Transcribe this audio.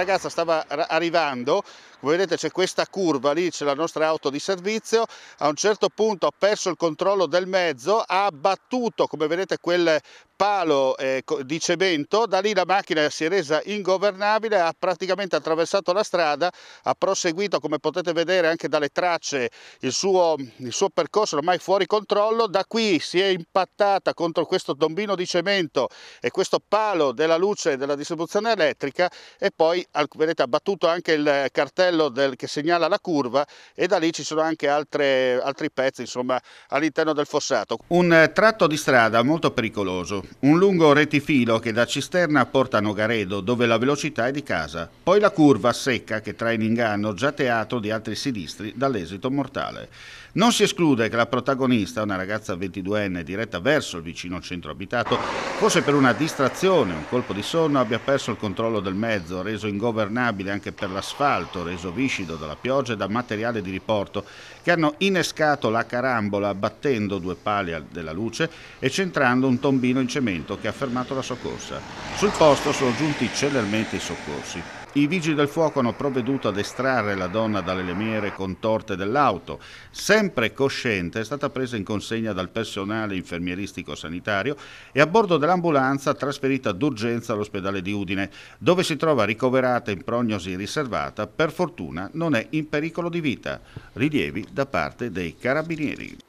ragazza stava arrivando, come vedete c'è questa curva lì, c'è la nostra auto di servizio, a un certo punto ha perso il controllo del mezzo, ha battuto come vedete quel palo eh, di cemento, da lì la macchina si è resa ingovernabile, ha praticamente attraversato la strada, ha proseguito come potete vedere anche dalle tracce il suo, il suo percorso ormai fuori controllo, da qui si è impattata contro questo tombino di cemento e questo palo della luce della distribuzione elettrica e poi vedete, ha battuto anche il cartello del, che segnala la curva e da lì ci sono anche altre, altri pezzi all'interno del fossato. Un eh, tratto di strada molto pericoloso, un lungo retifilo che da Cisterna porta a Nogaredo dove la velocità è di casa, poi la curva secca che trae in inganno già teatro di altri sinistri dall'esito mortale. Non si esclude che la protagonista, una ragazza 22enne diretta verso il vicino centro abitato, forse per una distrazione, un colpo di sonno, abbia perso il controllo del mezzo, reso in ingovernabile anche per l'asfalto, reso viscido dalla pioggia e da materiale di riporto, che hanno innescato la carambola battendo due pali della luce e centrando un tombino in cemento che ha fermato la soccorsa. Sul posto sono giunti celermente i soccorsi. I vigili del fuoco hanno provveduto ad estrarre la donna dalle lemiere contorte dell'auto. Sempre cosciente è stata presa in consegna dal personale infermieristico sanitario e a bordo dell'ambulanza trasferita d'urgenza all'ospedale di Udine, dove si trova ricoverata in prognosi riservata, per fortuna non è in pericolo di vita. Rilievi da parte dei carabinieri.